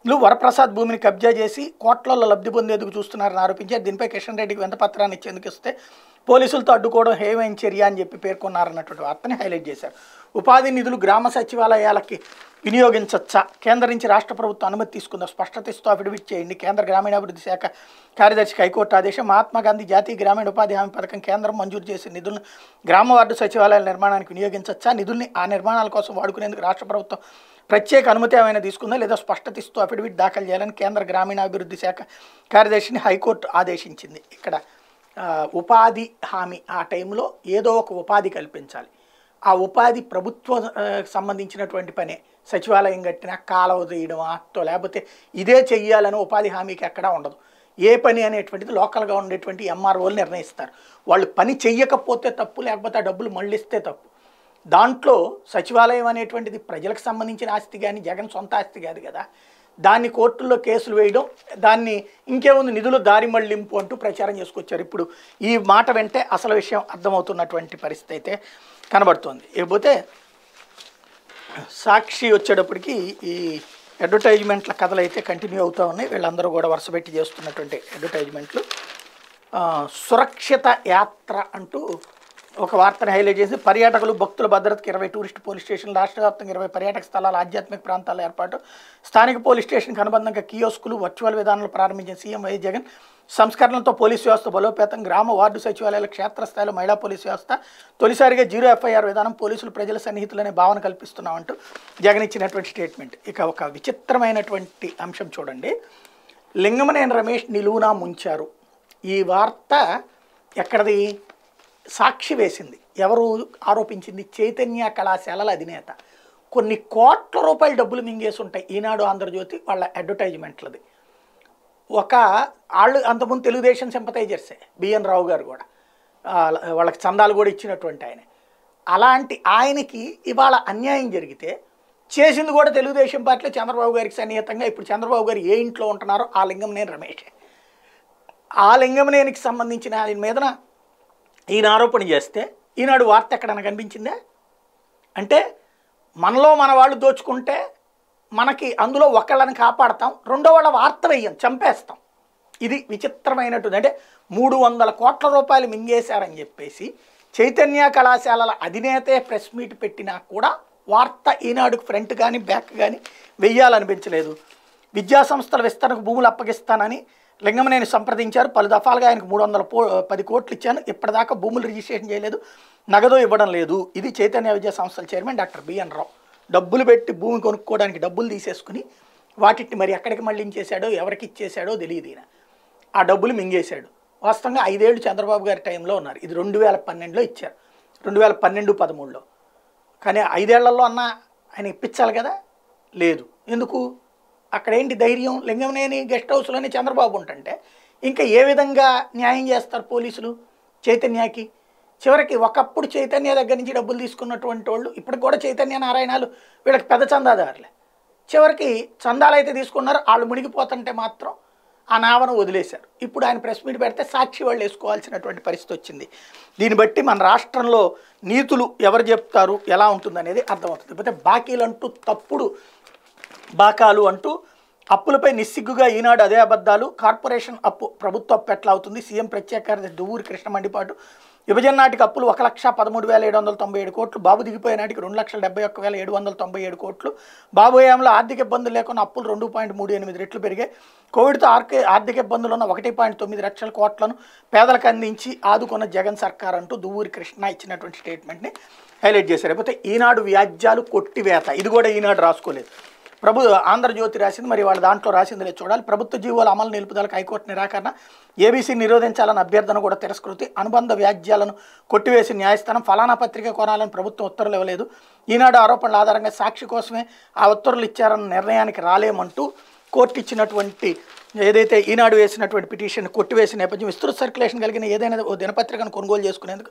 Speaker 1: లు వరప్రసాద్ భూమిని కబ్జా చేసి కోట్లలో లబ్ధి పొందేందుకు చూస్తున్నారని ఆరోపించారు దీనిపై కిషన్ రెడ్డికి వెంత పత్రాన్ని ఇచ్చేందుకు ఇస్తే పోలీసులతో అడ్డుకోవడం హేమైన చర్య అని చెప్పి పేర్కొన్నారన్నటువంటి వార్తని హైలైట్ చేశారు ఉపాధి నిధులు గ్రామ సచివాలయాలకి వినియోగించచ్చా కేంద్రం నుంచి రాష్ట్ర ప్రభుత్వం అనుమతి తీసుకుందా స్పష్టత ఇస్తూ అఫిడవిట్ చేయండి కేంద్ర గ్రామీణాభివృద్ధి శాఖ కార్యదర్శి హైకోర్టు ఆదేశం మహాత్మా గాంధీ జాతీయ గ్రామీణ ఉపాధి హామీ పథకం కేంద్రం మంజూరు చేసిన నిధులను గ్రామ వార్డు సచివాలయాల నిర్మాణానికి వినియోగించచ్చా నిధుల్ని ఆ నిర్మాణాల కోసం వాడుకునేందుకు రాష్ట్ర ప్రభుత్వం ప్రత్యేక అనుమతి ఏమైనా తీసుకుందా లేదా స్పష్టత ఇస్తూ అఫిడవిట్ దాఖలు చేయాలని కేంద్ర గ్రామీణాభివృద్ధి శాఖ కార్యదర్శిని హైకోర్టు ఆదేశించింది ఇక్కడ ఉపాధి హామీ ఆ టైంలో ఏదో ఒక ఉపాధి కల్పించాలి ఆ ఉపాధి ప్రభుత్వం సంబంధించినటువంటి పనే సచివాలయం కట్టినా కాల తీయడం అత్తో లేకపోతే ఇదే చెయ్యాలని ఉపాధి హామీకి ఎక్కడా ఉండదు ఏ పని అనేటువంటిది లోకల్గా ఉండేటువంటి ఎంఆర్ఓలు నిర్ణయిస్తారు వాళ్ళు పని చెయ్యకపోతే తప్పు లేకపోతే డబ్బులు మళ్ళిస్తే తప్పు దాంట్లో సచివాలయం అనేటువంటిది ప్రజలకు సంబంధించిన ఆస్తి కానీ జగన్ సొంత ఆస్తి కాదు కదా దాన్ని కోర్టుల్లో కేసులు వేయడం దాన్ని ఇంకేముంది నిధులు దారి మళ్లింపు అంటూ ప్రచారం చేసుకొచ్చారు ఇప్పుడు ఈ మాట వెంటే అసలు విషయం అర్థమవుతున్నటువంటి పరిస్థితి అయితే కనబడుతోంది ఇకపోతే సాక్షి వచ్చేటప్పటికి ఈ అడ్వర్టైజ్మెంట్ల కథలు అయితే కంటిన్యూ అవుతూ ఉన్నాయి వీళ్ళందరూ కూడా వరుసపెట్టి చేస్తున్నటువంటి అడ్వర్టైజ్మెంట్లు సురక్షిత యాత్ర అంటూ ఒక వార్తను హైలైట్ చేసి పర్యాటకులు భక్తుల భద్రతకు ఇరవై టూరిస్ట్ పోలీస్ స్టేషన్లు రాష్ట్ర వ్యాప్తంగా ఇరవై పర్యాటక స్థలాలు ఆధ్యాత్మిక ప్రాంతాల ఏర్పాటు స్థానిక పోలీస్ స్టేషన్కి అనుబంధంగా కియోస్కులు వర్చువల్ విధానాలు ప్రారంభించిన సీఎం వైఎస్ జగన్ సంస్కరణలతో పోలీసు వ్యవస్థ బలోపేతం గ్రామ వార్డు సచివాలయాల క్షేత్రస్థాయిలో మహిళా పోలీసు వ్యవస్థ తొలిసారిగా జీరో ఎఫ్ఐఆర్ విధానం పోలీసులు ప్రజల సన్నిహితులనే భావన కల్పిస్తున్నామంటూ జగన్ ఇచ్చినటువంటి స్టేట్మెంట్ ఇక ఒక విచిత్రమైనటువంటి అంశం చూడండి లింగమనేని రమేష్ నిలువునా ముంచారు ఈ వార్త ఎక్కడది సాక్షి వేసింది ఎవరు ఆరోపించింది చైతన్య కళాశాలల అధినేత కొన్ని కోట్ల రూపాయల డబ్బులు మింగేసుంటాయి ఈనాడు ఆంధ్రజ్యోతి వాళ్ళ అడ్వర్టైజ్మెంట్లది ఒక వాళ్ళు అంతకుముందు తెలుగుదేశం సింపతైజర్సే బిఎన్ రావు గారు కూడా వాళ్ళకి చందాలు కూడా ఇచ్చినటువంటి ఆయన అలాంటి ఆయనకి ఇవాళ అన్యాయం జరిగితే చేసింది కూడా తెలుగుదేశం పార్టీలో చంద్రబాబు గారికి సన్నిహితంగా ఇప్పుడు చంద్రబాబు గారు ఏ ఇంట్లో ఉంటున్నారో ఆ లింగం నేను రమేష్ ఆ లింగం నేనికి సంబంధించిన ఆయన మీదన ఈయన ఆరోపణ చేస్తే ఈనాడు వార్త ఎక్కడైనా కనిపించిందే అంటే మనలో మన వాళ్ళు దోచుకుంటే మనకి అందులో ఒకళ్ళని కాపాడతాం రెండో వాళ్ళ వార్త వేయం చంపేస్తాం ఇది విచిత్రమైనటువంటి అంటే మూడు వందల కోట్ల రూపాయలు మింగేశారని చెప్పేసి చైతన్య కళాశాలల అధినేతే ప్రెస్ మీట్ పెట్టినా కూడా వార్త ఈనాడుకు ఫ్రంట్ కానీ బ్యాక్ కానీ వెయ్యాలనిపించలేదు విద్యాసంస్థల విస్తరణకు భూములు అప్పగిస్తానని లింగమనేని సంప్రదించారు పలు దఫాలుగా ఆయనకు మూడు వందల పో పది కోట్లు ఇచ్చాను ఇప్పటిదాకా భూములు రిజిస్ట్రేషన్ చేయలేదు నగదు ఇవ్వడం లేదు ఇది చైతన్య విద్యా సంస్థల చైర్మన్ డాక్టర్ బిఎన్ రావు డబ్బులు పెట్టి భూమి కొనుక్కోవడానికి డబ్బులు తీసేసుకుని వాటిని మరి ఎక్కడికి మళ్ళీ ఇచ్చేశాడో ఎవరికి ఇచ్చేశాడో తెలియదు ఈయన ఆ డబ్బులు మింగేశాడు వాస్తవంగా ఐదేళ్ళు చంద్రబాబు గారి టైంలో ఉన్నారు ఇది రెండు వేల పన్నెండులో ఇచ్చారు రెండు వేల పన్నెండు పదమూడులో కానీ ఐదేళ్లలో అన్న ఆయన ఇప్పించాలి కదా లేదు ఎందుకు అక్కడ ఏంటి ధైర్యం లింగంనేని గెస్ట్ హౌస్లోనే చంద్రబాబు ఉంటుంటే ఇంకా ఏ విధంగా న్యాయం చేస్తారు పోలీసులు చైతన్యకి చివరికి ఒకప్పుడు చైతన్య దగ్గర నుంచి డబ్బులు తీసుకున్నటువంటి వాళ్ళు ఇప్పుడు కూడా చైతన్య నారాయణాలు వీళ్ళకి పెద్ద చందాదారులే చివరికి చందాలు అయితే తీసుకున్నారు వాళ్ళు మునిగిపోతుంటే మాత్రం ఆ నావన వదిలేశారు ఇప్పుడు ఆయన ప్రెస్ మీట్ పెడితే సాక్షి వాళ్ళు వేసుకోవాల్సినటువంటి పరిస్థితి వచ్చింది దీన్ని బట్టి మన రాష్ట్రంలో నీతులు ఎవరు చెప్తారు ఎలా ఉంటుందనేది అర్థమవుతుంది లేకపోతే బాకీలంటూ తప్పుడు బాకాలు అంటూ అప్పులపై నిస్సిగ్గుగా ఈనాడు అదే అబద్ధాలు కార్పొరేషన్ అప్పు ప్రభుత్వ ఎట్లా అవుతుంది సీఎం ప్రత్యేక కార్యదర్శి దువ్వూరి కృష్ణ మండిపాటు విభజన నాటికి అప్పులు ఒక లక్ష పదమూడు వేల ఏడు వందల తొంభై ఏడు కోట్లు బాబు దిగిపోయే నాటికి రెండు లక్షల డెబ్బై ఒక్క వేల ఏడు వందల తొంభై ఏడు కోట్లు బాబు ఆర్థిక ఇబ్బందులు లేకుండా అప్పులు రెండు పాయింట్ మూడు ఎనిమిది రెట్లు పెరిగాయి కోవిడ్తో ఆర్కే ఆర్థిక ఇబ్బందులు ఉన్న ఒకటి పాయింట్ తొమ్మిది లక్షల కోట్లను పేదలకు అందించి ఆదుకున్న జగన్ సర్కార్ అంటూ దువ్వూరి కృష్ణ ఇచ్చినటువంటి స్టేట్మెంట్ని హైలైట్ చేశారు లేకపోతే ఈనాడు వ్యాజ్యాలు కొట్టివేత ఇది కూడా ఈనాడు రాసుకోలేదు ప్రభు ఆంధ్రజ్యోతి రాసింది మరి వాళ్ళ దాంట్లో రాసింది లేదు చూడాలి ప్రభుత్వ జీవోల అమలు నిలుపుదలకు హైకోర్టు నిరాకరణ ఏబీసీ నిరోధించాలని అభ్యర్థన కూడా తిరస్కృతి అనుబంధ వ్యాజ్యాలను కొట్టివేసి న్యాయస్థానం ఫలానా పత్రిక కొనాలని ప్రభుత్వం ఉత్తర్వులు ఇవ్వలేదు ఈనాడు ఆరోపణల ఆధారంగా సాక్షి కోసమే ఆ ఉత్తర్వులు ఇచ్చారన్న నిర్ణయానికి రాలేమంటూ కోర్టు ఇచ్చినటువంటి ఏదైతే ఈనాడు వేసినటువంటి పిటిషన్ కొట్టివేసిన నేపథ్యం విస్తృత సర్క్యులేషన్ కలిగిన ఏదైనా ఓ దినపత్రికను కొనుగోలు చేసుకునేందుకు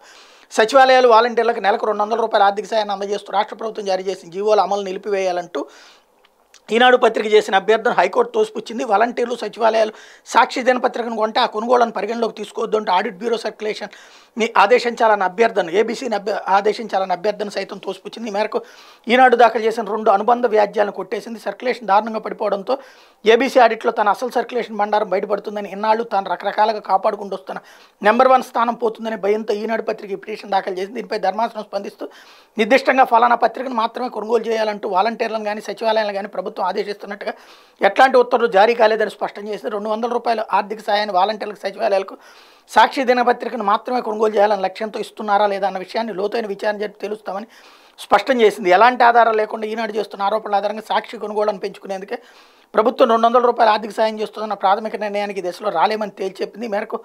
Speaker 1: సచివాలయాలు వాలంటీర్లకు నెలకు రెండు వందల రూపాయల ఆర్థిక సాయాన్ని అందజేస్తూ రాష్ట్ర ప్రభుత్వం జారీ చేసిన జీవోల అమలు నిలిపివేయాలంటూ ఈనాడు పత్రిక చేసిన అభ్యర్థన హైకోర్టు తోసిపుచ్చింది వాలంటీర్లు సచివాలయాలు సాక్షి దినపత్రికను కొంటే ఆ కొనుగోళ్లను పరిగణలోకి తీసుకోవద్దు అంటే ఆడిట్ బ్యూరో సర్క్యులేషన్ని ఆదేశించాలని అభ్యర్థన ఏబీసీని అభ్య ఆదేశించాలని అభ్యర్థన సైతం తోసిపుచ్చింది ఈ మేరకు ఈనాడు దాఖలు చేసిన రెండు అనుబంధ వ్యాజ్యాలను కొట్టేసింది సర్క్యులేషన్ దారుణంగా పడిపోవడంతో ఏబీసీ ఆడిట్లో తన అసలు సర్క్యులేషన్ బండారం బయటపడుతుందని ఇన్నాళ్ళు తాను రకరకాలుగా కాపాడుకుంటూ వస్తున్న నెంబర్ వన్ స్థానం పోతుందని భయంతో ఈనాడు పత్రిక ఈ పిటిషన్ దాఖలు చేసింది దీనిపై ధర్మాసనం స్పందిస్తూ నిర్దిష్టంగా ఫలానా పత్రికను మాత్రమే కొనుగోలు చేయాలంటూ వాలంటీర్లను కానీ సచివాలయాలను కానీ ప్రభుత్వం ప్రభుత్వం ఆదేశిస్తున్నట్టుగా ఎట్లాంటి ఉత్తర్వులు జారీ కాలేదని స్పష్టం చేసి రెండు వందల రూపాయలు ఆర్థిక సాయాన్ని వాలంటీర్లకు సచివాలయాలకు సాక్షి దినపత్రికను మాత్రమే కొనుగోలు చేయాలని లక్ష్యంతో ఇస్తున్నారా లేదా అన్న విషయాన్ని లోతైన విచారణ జరిపి తెలుస్తామని స్పష్టం చేసింది ఎలాంటి ఆధారాలు లేకుండా ఈనాడు చేస్తున్న ఆరోపణల ఆధారంగా సాక్షి కొనుగోళ్లను పెంచుకునేందుకే ప్రభుత్వం రెండు వందల రూపాయల ఆర్థిక సాయం చేస్తుందన్న ప్రాథమిక నిర్ణయానికి దశలో రాలేమని తేల్చెప్పింది మేరకు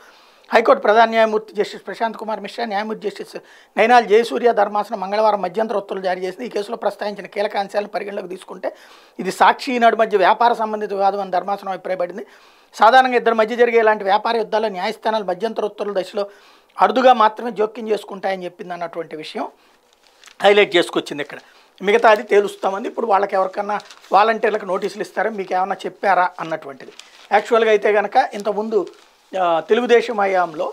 Speaker 1: హైకోర్టు ప్రధాన న్యాయమూర్తి జస్టిస్ ప్రశాంత్ కుమార్ మిశ్రా న్యాయమూర్తి జస్టిస్ నైనాల్ జయసూర్య ధర్మాసనం మంగళవారం మధ్యంతర ఉత్తర్వులు జారీ చేసింది ఈ కేసులో ప్రస్తావించిన కీలక అంశాలను పరిగణలోకి తీసుకుంటే ఇది సాక్షి ఈనాడు మధ్య వ్యాపార సంబంధిత వివాదం అని ధర్మాసనం అభిప్రాయపడింది సాధారణంగా ఇద్దరి మధ్య జరిగే ఇలాంటి వ్యాపార యుద్ధాల్లో న్యాయస్థానాలు మధ్యంతర ఉత్తర్వుల దశలో అరుదుగా మాత్రమే జోక్యం చేసుకుంటాయని చెప్పింది అన్నటువంటి విషయం హైలైట్ చేసుకొచ్చింది ఇక్కడ మిగతా అది తేలుస్తామని ఇప్పుడు వాళ్ళకి ఎవరికన్నా వాలంటీర్లకు నోటీసులు ఇస్తారా మీకు ఏమైనా చెప్పారా అన్నటువంటిది యాక్చువల్గా అయితే కనుక ఇంతకుముందు తెలుగుదేశం హయాంలో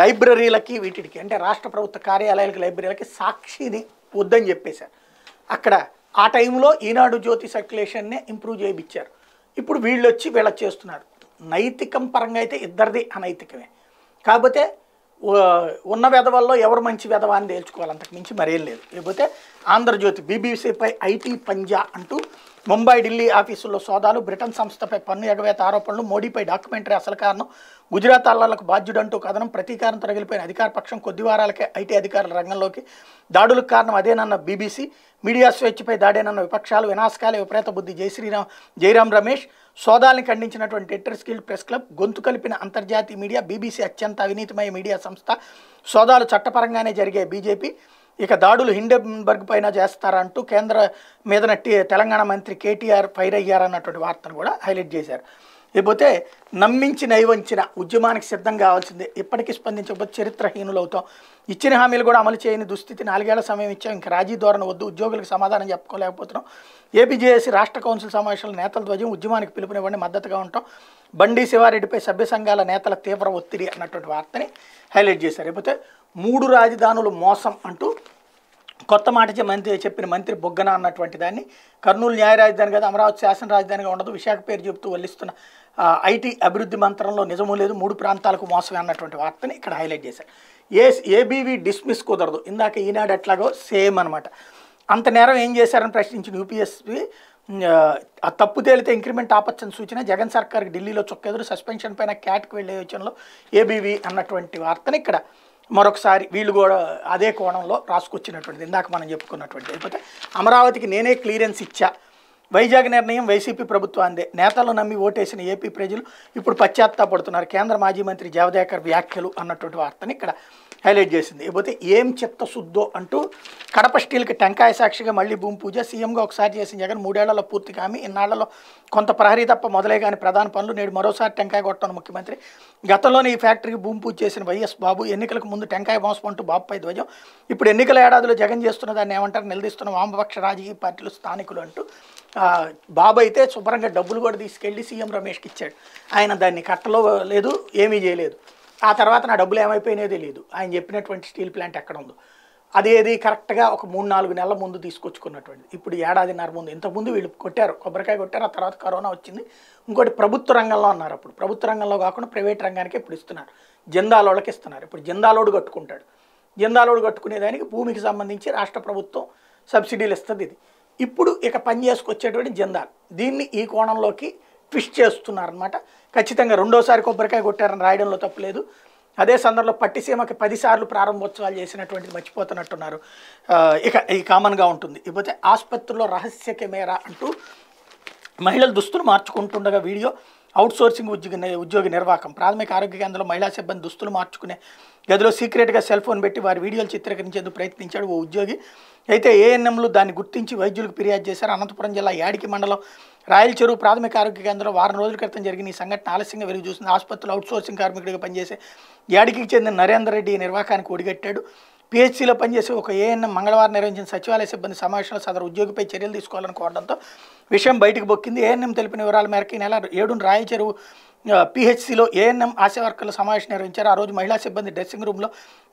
Speaker 1: లైబ్రరీలకి వీటికి అంటే రాష్ట్ర ప్రభుత్వ కార్యాలయాలకి లైబ్రరీలకి సాక్షిని వద్దని చెప్పేశారు అక్కడ ఆ టైంలో ఈనాడు జ్యోతి సర్క్యులేషన్నే ఇంప్రూవ్ చేయించారు ఇప్పుడు వీళ్ళు వచ్చి వీళ్ళ చేస్తున్నారు నైతికం పరంగా అయితే ఇద్దరిది అనైతికమే కాకపోతే ఉన్న వెధవల్లో ఎవరు మంచి వెధవ అని తేల్చుకోవాలి అంతకు మించి మరేం లేదు లేకపోతే ఆంధ్రజ్యోతి బీబీసీపై ఐటీ పంజా అంటూ ముంబై ఢిల్లీ ఆఫీసుల్లో సోదాలు బ్రిటన్ సంస్థపై పన్ను ఎగవేత ఆరోపణలు మోడీపై డాక్యుమెంటరీ అసలు కారణం గుజరాత్ అల్లాలకు బాధ్యుడంటూ కథనం ప్రతీకారం తరగిలిపోయిన అధికార పక్షం కొద్ది వారాలకే ఐటీ అధికారుల రంగంలోకి దాడులకు కారణం అదేనన్న బీబీసీ మీడియా స్వేచ్ఛపై దాడేనన్న విపక్షాలు వినాశకాల విపరీత బుద్ధి జయశ్రీరామ్ జయరాం రమేష్ సోదాల్ని ఖండించినటువంటి ఎట్టర్స్ గిల్డ్ ప్రెస్ క్లబ్ గొంతు కలిపిన అంతర్జాతీయ మీడియా బీబీసీ అత్యంత అవినీతిమయ మీడియా సంస్థ సోదాలు చట్టపరంగానే జరిగే బీజేపీ ఇక దాడులు హిండెన్బర్గ్ పైన చేస్తారంటూ కేంద్ర మీద తెలంగాణ మంత్రి కేటీఆర్ ఫైర్ అయ్యారన్నటువంటి వార్తను కూడా హైలైట్ చేశారు లేకపోతే నమ్మించి నైవంచిన ఉద్యమానికి సిద్ధం కావాల్సిందే ఇప్పటికీ స్పందించకపోతే చరిత్రహీనులు అవుతాం ఇచ్చిన హామీలు కూడా అమలు చేయని దుస్థితి నాలుగేళ్ల సమయం ఇచ్చాం ఇంకా రాజీ ధోరణి వద్దు ఉద్యోగులకు సమాధానం చెప్పుకోలేకపోతున్నాం ఏపీజేఏసీ రాష్ట్ర కౌన్సిల్ సమావేశాల నేతల ధ్వజం ఉద్యమానికి పిలుపునివ్వండి మద్దతుగా ఉంటాం బండి శివారెడ్డిపై సభ్య సంఘాల నేతల తీవ్ర ఒత్తిడి అన్నటువంటి వార్తని హైలైట్ చేశారు లేకపోతే మూడు రాజధానులు మోసం అంటూ కొత్త మాట మంత్రి చెప్పిన మంత్రి బొగ్గన అన్నటువంటి దాన్ని కర్నూలు న్యాయ రాజధాని కాదు అమరావతి శాసన రాజధానిగా ఉండదు విశాఖ పేరు చెబుతూ వల్లిస్తున్న ఐటీ అభివృద్ధి మంత్రంలో నిజమూ లేదు మూడు ప్రాంతాలకు మోసమే అన్నటువంటి వార్తని ఇక్కడ హైలైట్ చేశారు ఏ ఏబీవీ డిస్మిస్ కుదరదు ఇందాక ఈనాడు ఎట్లాగో సేమ్ అనమాట అంత నేరం ఏం చేశారని ప్రశ్నించిన యూపీఎస్పి ఆ తప్పు తేలితే ఇంక్రిమెంట్ ఆపచ్చని సూచన జగన్ సర్కార్కి ఢిల్లీలో చొక్కెదురు సస్పెన్షన్ పైన క్యాట్కి వెళ్ళే యోచనలో ఏబీవీ అన్నటువంటి వార్తని ఇక్కడ మరొకసారి వీళ్ళు కూడా అదే కోణంలో రాసుకొచ్చినటువంటిది ఇందాక మనం చెప్పుకున్నటువంటి లేకపోతే అమరావతికి నేనే క్లియరెన్స్ ఇచ్చా వైజాగ్ నిర్ణయం వైసీపీ ప్రభుత్వాందే నేతలు నమ్మి ఓటేసిన ఏపీ ప్రజలు ఇప్పుడు పశ్చాత్తాపడుతున్నారు కేంద్ర మాజీ మంత్రి జావదేకర్ వ్యాఖ్యలు అన్నటువంటి వార్తని ఇక్కడ హైలైట్ చేసింది ఇకపోతే ఏం చెత్త శుద్ధో అంటూ కడప స్టీల్కి టెంకాయ సాక్షిగా మళ్ళీ భూమి పూజ సీఎంగా ఒకసారి చేసిన జగన్ మూడేళ్లలో పూర్తి కామి ఇన్నాళ్లలో కొంత ప్రహరీ తప్ప మొదలై కానీ ప్రధాన పనులు నేడు మరోసారి టెంకాయ కొట్టను ముఖ్యమంత్రి గతంలోనే ఈ ఫ్యాక్టరీకి భూమి పూజ చేసిన వైఎస్ బాబు ఎన్నికలకు ముందు టెంకాయ మోసమంటూ బాబుపై ధ్వజం ఇప్పుడు ఎన్నికల ఏడాదిలో జగన్ చేస్తున్న దాన్ని ఏమంటారు నిలదీస్తున్న వామపక్ష రాజకీయ పార్టీలు స్థానికులు అంటూ బాబు అయితే శుభ్రంగా డబ్బులు కూడా తీసుకెళ్ళి సీఎం రమేష్కి ఇచ్చాడు ఆయన దాన్ని కట్టలో లేదు ఏమీ చేయలేదు ఆ తర్వాత నా డబ్బులు ఏమైపోయినాయో తెలియదు ఆయన చెప్పినటువంటి స్టీల్ ప్లాంట్ ఎక్కడ ఉందో అదేది కరెక్ట్గా ఒక మూడు నాలుగు నెలల ముందు తీసుకొచ్చుకున్నటువంటి ఇప్పుడు ఏడాదిన్నర ముందు ఇంతకుముందు వీళ్ళు కొట్టారు కొబ్బరికాయ కొట్టారు ఆ తర్వాత కరోనా వచ్చింది ఇంకోటి ప్రభుత్వ రంగంలో ఉన్నారు అప్పుడు ప్రభుత్వ రంగంలో కాకుండా ప్రైవేట్ రంగానికి ఇప్పుడు ఇస్తున్నారు జందాలోళ్ళకి ఇస్తున్నారు ఇప్పుడు జందాలోడు కట్టుకుంటాడు జందాలోడు కట్టుకునేదానికి భూమికి సంబంధించి రాష్ట్ర ప్రభుత్వం సబ్సిడీలు ఇస్తుంది ఇది ఇప్పుడు ఇక పని చేసుకొచ్చేటువంటి జందాలు దీన్ని ఈ కోణంలోకి ట్విస్ట్ చేస్తున్నారనమాట ఖచ్చితంగా రెండోసారి కొబ్బరికాయ కొట్టారని రాయడంలో తప్పులేదు అదే సందర్భంలో పట్టిసీమకి పదిసార్లు ప్రారంభోత్సవాలు చేసినటువంటిది మర్చిపోతున్నట్టున్నారు ఇక ఇది కామన్గా ఉంటుంది ఇకపోతే ఆసుపత్రిలో రహస్య కెమెరా అంటూ మహిళలు దుస్తులు మార్చుకుంటుండగా వీడియో అవుట్సోర్సింగ్ ఉద్యోగి ఉద్యోగి నిర్వాహకం ప్రాథమిక ఆరోగ్య కేంద్రంలో మహిళా సిబ్బంది దుస్తులు మార్చుకునే గదిలో సీక్రెట్గా సెల్ ఫోన్ పెట్టి వారి వీడియోలు చిత్రీకరించేందుకు ప్రయత్నించాడు ఓ ఉద్యోగి అయితే ఏఎన్ఎంలు దాన్ని గుర్తించి వైద్యులకు ఫిర్యాదు చేశారు అనంతపురం జిల్లా యాడికి మండలం రాయలచెరువు ప్రాథమిక ఆరోగ్య కేంద్రంలో వారం రోజుల క్రితం జరిగిన ఈ సంఘటన ఆలస్యంగా వెలుగు చూసింది ఆసుపత్రిలో అవుట్సోర్సింగ్ కార్మికుడిగా పనిచేసే యాడికి చెందిన నరేందర్ రెడ్డి నిర్వాహకానికి ఒడిగట్టాడు పిహెచ్సిలో పనిచేసే ఒక ఏఎన్ఎం మంగళవారం నిర్వహించిన సచివాలయ సిబ్బంది సమావేశంలో సదరు ఉద్యోగిపై చర్యలు తీసుకోవాలని కోరడంతో విషయం బయటకు బొక్కింది ఏఎన్ఎం తెలిపిన వివరాల మేరకు ఈ నెల ఏడున రాయలచెరువు పిహెచ్సిలో ఏఎన్ఎం ఆశా వర్కర్ల సమావేశం నిర్వహించారు ఆ రోజు మహిళా సిబ్బంది డ్రెస్సింగ్ రూమ్లో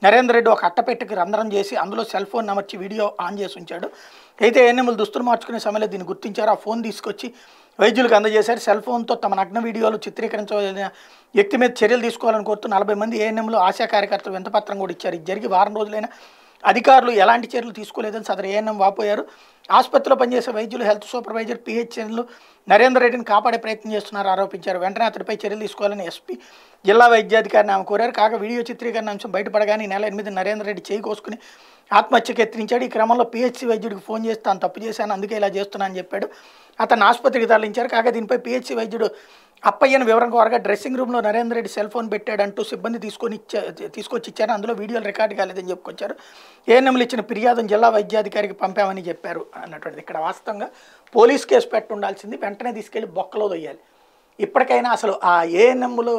Speaker 1: నరేంద్ర రెడ్డి ఒక అట్టపెట్టెకి రంధ్రం చేసి అందులో సెల్ ఫోన్ అమర్చి వీడియో ఆన్ చేసి ఉంచాడు అయితే ఏఎన్ఎంలు దుస్తులు మార్చుకునే సమయంలో దీన్ని గుర్తించారు ఆ ఫోన్ తీసుకొచ్చి వైద్యులకు అందజేశారు సెల్ ఫోన్తో తమ నగ్న వీడియోలు చిత్రీకరించవలసిన వ్యక్తి మీద చర్యలు తీసుకోవాలని కోరుతూ నలభై మంది ఏఎన్ఎంలు ఆశా కార్యకర్తలు వింతపత్రం కూడా ఇచ్చారు ఇది జరిగి వారం రోజులైనా అధికారులు ఎలాంటి చర్యలు తీసుకోలేదని సదరు ఏఎన్ఎం వాపోయారు ఆసుపత్రిలో పనిచేసే వైద్యులు హెల్త్ సూపర్వైజర్ పిహెచ్ఎన్లు నరేందర్ రెడ్డిని కాపాడే ప్రయత్నం చేస్తున్నారు ఆరోపించారు వెంటనే అతడిపై చర్యలు తీసుకోవాలని ఎస్పీ జిల్లా వైద్యాధికారిని ఆమె కోరారు కాగా వీడియో చిత్రీకరణ అంశం బయటపడగానే నెల ఎనిమిది నరేందర్ రెడ్డి చేయి కోసుకుని ఆత్మహత్యకు ఎత్తించాడు ఈ క్రమంలో పిహెచ్సి వైద్యుడికి ఫోన్ చేసి తాను తప్పు చేశాను అందుకే ఇలా చేస్తున్నానని చెప్పాడు అతను ఆసుపత్రికి తరలించారు కాగా దీనిపై పిహెచ్సి వైద్యుడు అప్పయ్యను వివరం కోరగా డ్రెస్సింగ్ రూమ్లో నరేంద్ర రెడ్డి సెల్ ఫోన్ పెట్టాడంటూ సిబ్బంది తీసుకొని ఇచ్చా తీసుకొచ్చి ఇచ్చారు అందులో వీడియోలు రికార్డు కాలేదని చెప్పుకొచ్చారు ఏఎన్ఎంలు ఇచ్చిన ఫిర్యాదును జిల్లా వైద్యాధికారికి పంపామని చెప్పారు అన్నటువంటిది ఇక్కడ వాస్తవంగా పోలీస్ కేసు పెట్టుండాల్సింది వెంటనే తీసుకెళ్లి బొక్కలో దొయ్యాలి ఇప్పటికైనా అసలు ఆ ఏఎన్ఎంలు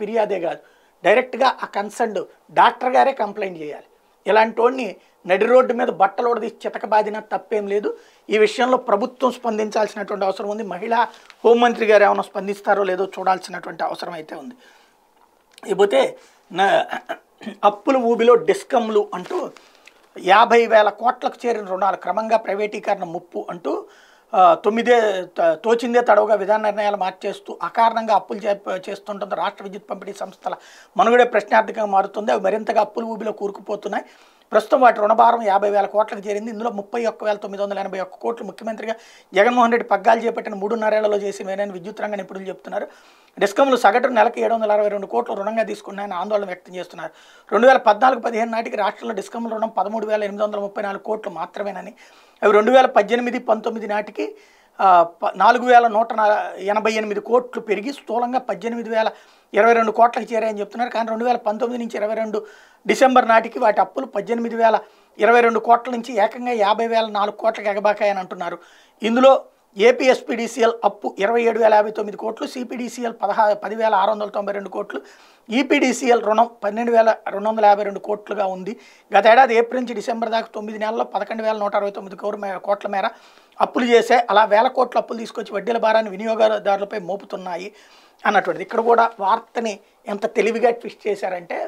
Speaker 1: ఫిర్యాదే కాదు డైరెక్ట్గా ఆ కన్సర్న్ డాక్టర్ గారే కంప్లైంట్ చేయాలి ఇలాంటి వాడిని నడి రోడ్డు మీద బట్టలు తీసి చితక తప్పేం లేదు ఈ విషయంలో ప్రభుత్వం స్పందించాల్సినటువంటి అవసరం ఉంది మహిళా హోంమంత్రి గారు ఏమైనా స్పందిస్తారో లేదో చూడాల్సినటువంటి అవసరం అయితే ఉంది ఇకపోతే అప్పుల ఊబిలో డిస్కమ్లు అంటూ యాభై వేల కోట్లకు చేరిన రుణాలు క్రమంగా ప్రైవేటీకరణ ముప్పు అంటూ తొమ్మిదే తోచిందే తడవుగా విధాన నిర్ణయాలు మార్చేస్తూ అకారణంగా అప్పులు చేస్తుంటుంది రాష్ట్ర విద్యుత్ పంపిణీ సంస్థల మనుగడే ప్రశ్నార్థకంగా మారుతుంది అవి మరింతగా అప్పులు ఊబిలో కూరుకుపోతున్నాయి ప్రస్తుతం వాటి రుణభారం యాభై వేల కోట్లకు చేరింది ఇందులో ముప్పై ఒక్క వేల తొమ్మిది వందల ఎనభై ఒక్క కోట్లు ముఖ్యమంత్రిగా జగన్మోహన్ రెడ్డి పగ్గాలు చేపట్టిన మూడున్నరేళ్లలో చేసినవేనని విద్యుత్ రంగ నిపుణులు చెప్తున్నారు డిస్కంలు సగటు నెలకు ఏడు వందల అరవై రెండు కోట్లు రుణంగా తీసుకున్నాయని ఆందోళన వ్యక్తం చేస్తున్నారు రెండు వేల పద్నాలుగు పదిహేను నాటికి రాష్ట్రంలో డిస్కంల రుణం పదమూడు వేల ఎనిమిది వందల ముప్పై నాలుగు కోట్లు మాత్రమేనని అవి రెండు వేల పద్దెనిమిది పంతొమ్మిది నాటికి నాలుగు వేల నూట ఎనభై ఎనిమిది కోట్లు పెరిగి స్థూలంగా పద్దెనిమిది వేల ఇరవై రెండు కోట్లకు చేరాయని చెప్తున్నారు కానీ రెండు వేల పంతొమ్మిది నుంచి ఇరవై రెండు డిసెంబర్ నాటికి వాటి అప్పులు పద్దెనిమిది వేల ఇరవై రెండు కోట్ల నుంచి ఏకంగా యాభై వేల నాలుగు కోట్లకు ఎగబాకాయని అంటున్నారు ఇందులో ఏపీఎస్పీడీసీఎల్ అప్పు ఇరవై ఏడు వేల యాభై తొమ్మిది కోట్లు సిపిడిసిఎల్ పదహారు పదివేల ఆరు వందల తొంభై రెండు కోట్లు ఈపీడీసీఎల్ రుణం పన్నెండు వేల రెండు వందల యాభై రెండు కోట్లుగా ఉంది గత ఏడాది ఏప్రిల్ నుంచి డిసెంబర్ దాకా తొమ్మిది నెలల్లో పదకొండు వేల నూట అరవై తొమ్మిది కోట్ల మేర అప్పులు చేసే అలా వేల కోట్ల అప్పులు తీసుకొచ్చి వడ్డీల భారాన్ని వినియోగదారులపై మోపుతున్నాయి అన్నటువంటిది ఇక్కడ కూడా వార్తని ఎంత తెలివిగా ట్విస్ట్ చేశారంటే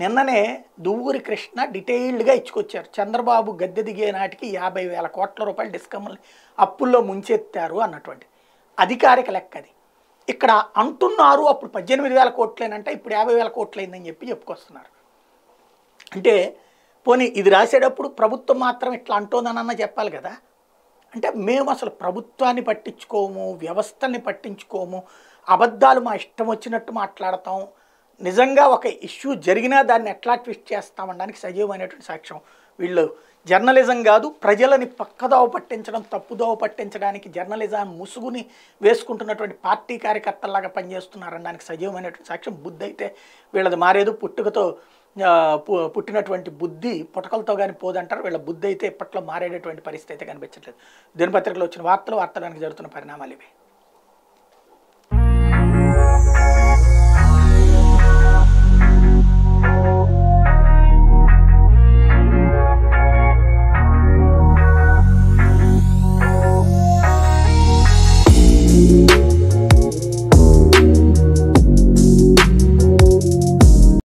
Speaker 1: నిన్ననే దువ్వూరి కృష్ణ డీటెయిల్డ్గా ఇచ్చుకొచ్చారు చంద్రబాబు గద్దె దిగే నాటికి యాభై వేల కోట్ల రూపాయలు డిస్కమ్ని అప్పుల్లో ముంచెత్తారు అన్నటువంటి అధికారిక లెక్క అది ఇక్కడ అంటున్నారు అప్పుడు పద్దెనిమిది వేల కోట్లేనంటే ఇప్పుడు యాభై వేల కోట్లయిందని చెప్పి చెప్పుకొస్తున్నారు అంటే పోనీ ఇది రాసేటప్పుడు ప్రభుత్వం మాత్రం ఇట్లా అంటుందనన్నా చెప్పాలి కదా అంటే మేము అసలు ప్రభుత్వాన్ని పట్టించుకోము వ్యవస్థని పట్టించుకోము అబద్ధాలు మా ఇష్టం వచ్చినట్టు మాట్లాడతాం నిజంగా ఒక ఇష్యూ జరిగినా దాన్ని ఎట్లా ట్విస్ట్ చేస్తామనడానికి సజీవమైనటువంటి సాక్ష్యం వీళ్ళు జర్నలిజం కాదు ప్రజలని పక్కదోవ పట్టించడం తప్పుదోవ పట్టించడానికి జర్నలిజం ముసుగుని వేసుకుంటున్నటువంటి పార్టీ కార్యకర్తల్లాగా పనిచేస్తున్నారనడానికి సజీవమైనటువంటి సాక్ష్యం బుద్ధి అయితే వీళ్ళది మారేదు పుట్టుకతో పుట్టినటువంటి బుద్ధి పుటకలతో కానీ పోదంటారు వీళ్ళ బుద్ధి అయితే ఇప్పట్లో మారేటటువంటి పరిస్థితి అయితే కనిపించట్లేదు దినపత్రికలో వచ్చిన వార్తలు వార్తడానికి జరుగుతున్న పరిణామాలు ఇవి